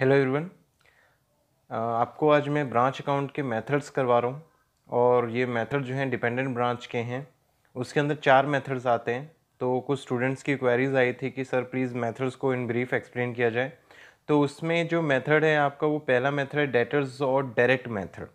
hello everyone uh, आपको आज मैं ब्रांच अकाउंट के मेथड्स करवा रहा हूँ और ये मेथड जो हैं डिपेंडेंट ब्रांच के हैं उसके अंदर चार मेथड्स आते हैं तो कुछ स्टूडेंट्स की क्वेरीज आई थी कि सर प्लीज़ मेथड्स को इन ब्रीफ एक्सप्लेन किया जाए तो उसमें जो मेथड है आपका वो पहला मेथड है डेटर्स और डायरेक्ट मेथड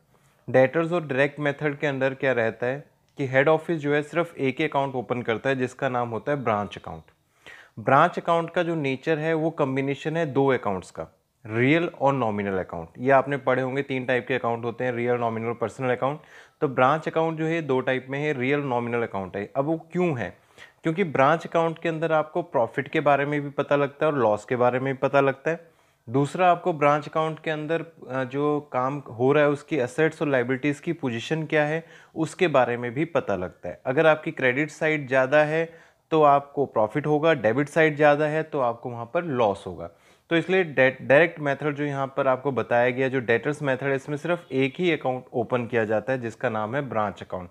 डेटर्स और डायरेक्ट मेथड के अंदर क्या रहता है कि हेड ऑफिस जो है सिर्फ एक ही अकाउंट ओपन करता है जिसका नाम होता है ब्रांच अकाउंट ब्रांच अकाउंट का जो नेचर है वो कम्बिनेशन है दो अकाउंट्स का रियल और नॉमिनल अकाउंट ये आपने पढ़े होंगे तीन टाइप के अकाउंट होते हैं रियल नॉमिनल पर्सनल अकाउंट तो ब्रांच अकाउंट जो है दो टाइप में है रियल नॉमिनल अकाउंट है अब वो क्यों है क्योंकि ब्रांच अकाउंट के अंदर आपको प्रॉफिट के बारे में भी पता लगता है और लॉस के बारे में भी पता लगता है दूसरा आपको ब्रांच अकाउंट के अंदर जो काम हो रहा है उसकी असेट्स और लाइबिलिटीज़ की पोजिशन क्या है उसके बारे में भी पता लगता है अगर आपकी क्रेडिट साइड ज़्यादा है तो आपको प्रॉफिट होगा डेबिट साइड ज़्यादा है तो आपको वहाँ पर लॉस होगा तो इसलिए डायरेक्ट मेथड जो यहाँ पर आपको बताया गया जो डेटर्स मेथड है इसमें सिर्फ एक ही अकाउंट ओपन किया जाता है जिसका नाम है ब्रांच अकाउंट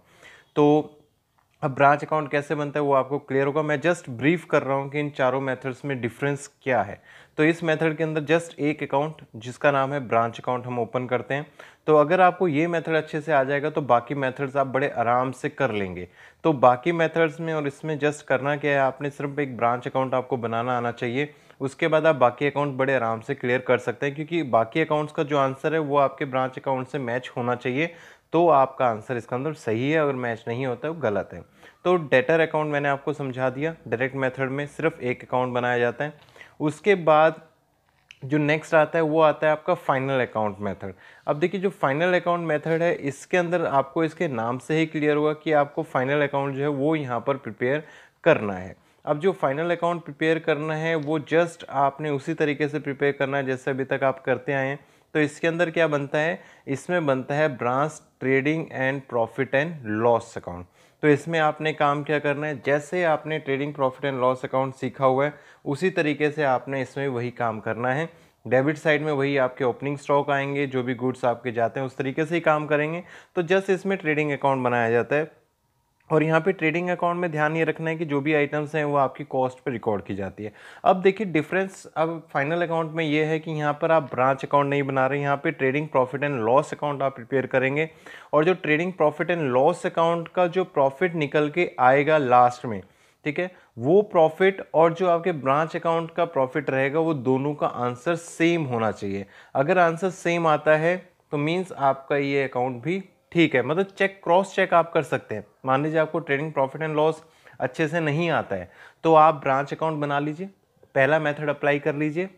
तो अब ब्रांच अकाउंट कैसे बनता है वो आपको क्लियर होगा मैं जस्ट ब्रीफ कर रहा हूँ कि इन चारों मेथड्स में डिफरेंस क्या है तो इस मेथड के अंदर जस्ट एक अकाउंट जिसका नाम है ब्रांच अकाउंट हम ओपन करते हैं तो अगर आपको ये मेथड अच्छे से आ जाएगा तो बाकी मेथड्स आप बड़े आराम से कर लेंगे तो बाकी मेथड्स में और इसमें जस्ट करना क्या है आपने सिर्फ एक ब्रांच अकाउंट आपको बनाना आना चाहिए उसके बाद आप बाकी अकाउंट बड़े आराम से क्लियर कर सकते हैं क्योंकि बाकी अकाउंट्स का जो आंसर है वो आपके ब्रांच अकाउंट से मैच होना चाहिए तो आपका आंसर इसका अंदर सही है अगर मैच नहीं होता है वो गलत है तो डेटर अकाउंट मैंने आपको समझा दिया डायरेक्ट मेथड में सिर्फ एक अकाउंट बनाया जाता है उसके बाद जो नेक्स्ट आता है वो आता है आपका फाइनल अकाउंट मेथड अब देखिए जो फाइनल अकाउंट मेथड है इसके अंदर आपको इसके नाम से ही क्लियर होगा कि आपको फाइनल अकाउंट जो है वो यहाँ पर प्रिपेयर करना है अब जो फाइनल अकाउंट प्रिपेयर करना है वो जस्ट आपने उसी तरीके से प्रिपेयर करना है जैसे अभी तक आप करते आए हैं तो इसके अंदर क्या बनता है इसमें बनता है branch trading and profit and loss account तो इसमें आपने काम क्या करना है जैसे आपने trading profit and loss account सीखा हुआ है उसी तरीके से आपने इसमें वही काम करना है डेबिट साइड में वही आपके ओपनिंग स्टॉक आएंगे जो भी गुड्स आपके जाते हैं उस तरीके से ही काम करेंगे तो जस्ट इसमें ट्रेडिंग अकाउंट बनाया जाता है और यहाँ पे ट्रेडिंग अकाउंट में ध्यान ये रखना है कि जो भी आइटम्स हैं वो आपकी कॉस्ट पे रिकॉर्ड की जाती है अब देखिए डिफरेंस अब फाइनल अकाउंट में ये है कि यहाँ पर आप ब्रांच अकाउंट नहीं बना रहे यहाँ पे trading profit and loss account आप प्रिपेयर करेंगे और जो trading profit and loss account का जो प्रॉफिट निकल के आएगा लास्ट में ठीक है वो प्रॉफिट और जो आपके ब्रांच अकाउंट का प्रॉफिट रहेगा वो दोनों का आंसर सेम होना चाहिए अगर आंसर सेम आता है तो मीन्स आपका ये अकाउंट भी ठीक है मतलब चेक क्रॉस चेक आप कर सकते हैं मान लीजिए आपको ट्रेडिंग प्रॉफिट एंड लॉस अच्छे से नहीं आता है तो आप ब्रांच अकाउंट बना लीजिए पहला मेथड अप्लाई कर लीजिए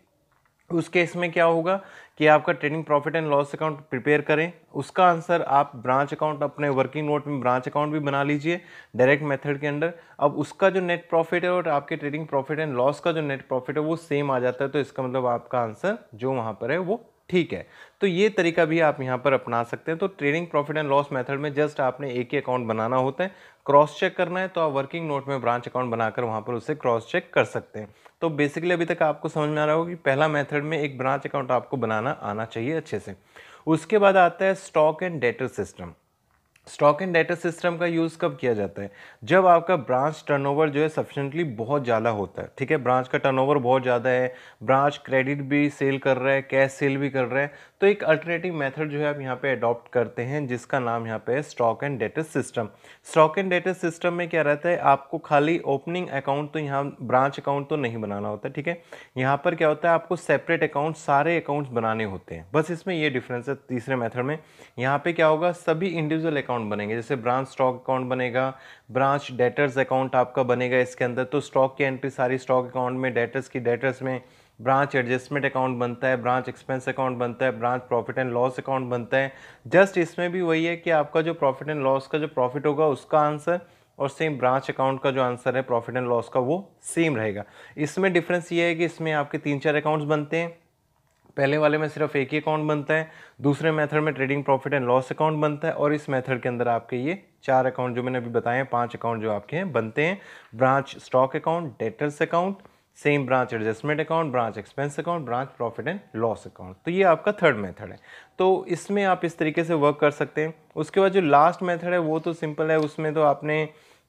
उस केस में क्या होगा कि आपका trading profit and loss account prepare करें उसका आंसर आप ब्रांच अकाउंट अपने वर्किंग नोट में ब्रांच अकाउंट भी बना लीजिए डायरेक्ट मेथड के अंदर अब उसका जो नेट प्रॉफिट है और आपके ट्रेडिंग प्रॉफिट एंड लॉस का जो नेट प्रॉफिट है वो सेम आ जाता है तो इसका मतलब आपका आंसर जो वहाँ पर है वो ठीक है तो ये तरीका भी आप यहाँ पर अपना सकते हैं तो trading profit and loss method में जस्ट आपने एक ही अकाउंट बनाना होता है क्रॉस चेक करना है तो आप वर्किंग नोट में ब्रांच अकाउंट बनाकर वहाँ पर उसे क्रॉस चेक कर सकते हैं तो बेसिकली अभी तक आपको समझ में आ रहा होगा कि पहला मेथड में एक ब्रांच अकाउंट आपको बनाना आना चाहिए अच्छे से उसके बाद आता है stock and debtor system stock and data system का यूज़ कब किया जाता है जब आपका ब्रांच टर्नओवर जो है सफिशेंटली बहुत ज़्यादा होता है ठीक है ब्रांच का टर्नओवर बहुत ज़्यादा है ब्रांच क्रेडिट भी सेल कर रहा है कैश सेल भी कर रहा है तो एक अल्टरनेटिव मेथड जो है आप यहाँ पे अडॉप्ट करते हैं जिसका नाम यहाँ पे है stock and data system stock and data system में क्या रहता है आपको खाली ओपनिंग अकाउंट तो यहाँ ब्रांच अकाउंट तो नहीं बनाना होता ठीक है यहाँ पर क्या होता है आपको सेपरेट अकाउंट सारे अकाउंट्स बनाने होते हैं बस इसमें यह डिफरेंस है तीसरे मैथड में यहाँ पर क्या होगा सभी इंडिविजुअल अकाउंट अकाउंट बनेंगे जैसे ब्रांच स्टॉक अकाउंट बनेगा ब्रांच डेटर्स अकाउंट आपका बनेगा इसके अंदर तो स्टॉक की एंट्री सारी स्टॉक अकाउंट में डेटर्स की डेटर्स में ब्रांच एडजस्टमेंट अकाउंट बनता है ब्रांच एक्सपेंस अकाउंट बनता है branch profit and loss account बनता है जस्ट इसमें भी वही है कि आपका जो प्रॉफिट एंड लॉस का जो प्रॉफिट होगा उसका आंसर और सेम ब्रांच अकाउंट का जो आंसर है प्रॉफिट एंड लॉस का वो सेम रहेगा इसमें डिफरेंस ये है कि इसमें आपके तीन चार अकाउंट्स बनते हैं पहले वाले में सिर्फ एक ही अकाउंट बनता है दूसरे मेथड में trading profit and loss account बनता है और इस मेथड के अंदर आपके ये चार अकाउंट जो मैंने अभी बताए हैं पांच अकाउंट जो आपके हैं बनते हैं branch stock account debtors account same branch adjustment account branch expense account branch profit and loss account तो ये आपका थर्ड मेथड है तो इसमें आप इस तरीके से वर्क कर सकते हैं उसके बाद जो लास्ट मेथड है वो तो सिंपल है उसमें तो आपने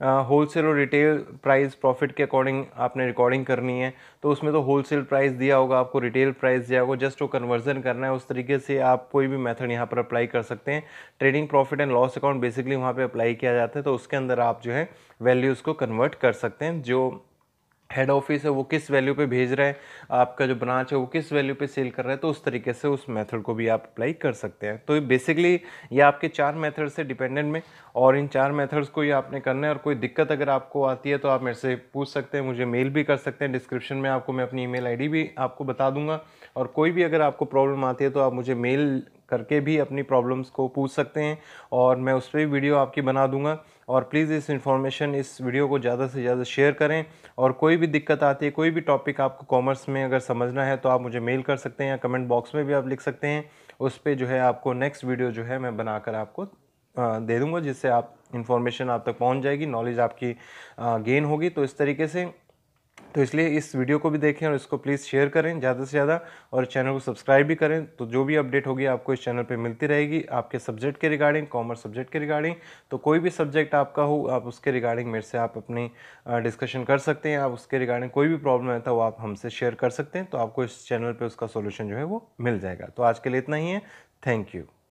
होल सेल और रिटेल प्राइस प्रॉफिट के अकॉर्डिंग आपने रिकॉर्डिंग करनी है तो उसमें तो होल सेल प्राइस दिया होगा आपको रिटेल प्राइस दिया होगा जस्ट वो कन्वर्जन करना है उस तरीके से आप कोई भी मेथड यहाँ पर अप्लाई कर सकते हैं trading profit and loss account basically वहाँ पर अप्लाई किया जाता है तो उसके अंदर आप जो है वैल्यूज़ को कन्वर्ट कर सकते हैं जो हेड ऑफिस है वो किस वैल्यू पे भेज रहे हैं आपका जो ब्रांच है वो किस वैल्यू पे सेल कर रहा है तो उस तरीके से उस मेथड को भी आप अप्लाई कर सकते हैं तो बेसिकली ये आपके चार मेथड से डिपेंडेंट में और इन चार मेथड्स को ही आपने करना है और कोई दिक्कत अगर आपको आती है तो आप मेरे से पूछ सकते हैं मुझे मेल भी कर सकते हैं डिस्क्रिप्शन में आपको मैं अपनी ई मेल भी आपको बता दूंगा और कोई भी अगर आपको प्रॉब्लम आती है तो आप मुझे मेल करके भी अपनी प्रॉब्लम्स को पूछ सकते हैं और मैं उस पर भी वीडियो आपकी बना दूंगा और प्लीज़ इस इन्फॉर्मेशन इस वीडियो को ज़्यादा से ज़्यादा शेयर करें और कोई भी दिक्कत आती है कोई भी टॉपिक आपको कॉमर्स में अगर समझना है तो आप मुझे मेल कर सकते हैं या कमेंट बॉक्स में भी आप लिख सकते हैं उस पर जो है आपको नेक्स्ट वीडियो जो है मैं बनाकर आपको दे दूँगा जिससे आप इन्फॉर्मेशन आप तक पहुँच जाएगी नॉलेज आपकी गेन होगी तो इस तरीके से तो इसलिए इस वीडियो को भी देखें और इसको प्लीज़ शेयर करें ज़्यादा से ज़्यादा और चैनल को सब्सक्राइब भी करें तो जो भी अपडेट होगी आपको इस चैनल पर मिलती रहेगी आपके सब्जेक्ट के रिगार्डिंग कॉमर्स सब्जेक्ट के रिगार्डिंग तो कोई भी सब्जेक्ट आपका हो आप उसके रिगार्डिंग मेरे से आप अपनी डिस्कशन कर सकते हैं आप उसके रिगार्डिंग कोई भी प्रॉब्लम रहता है तो वो आप हमसे शेयर कर सकते हैं तो आपको इस चैनल पर उसका सोल्यूशन जो है वो मिल जाएगा तो आज के लिए इतना ही है थैंक यू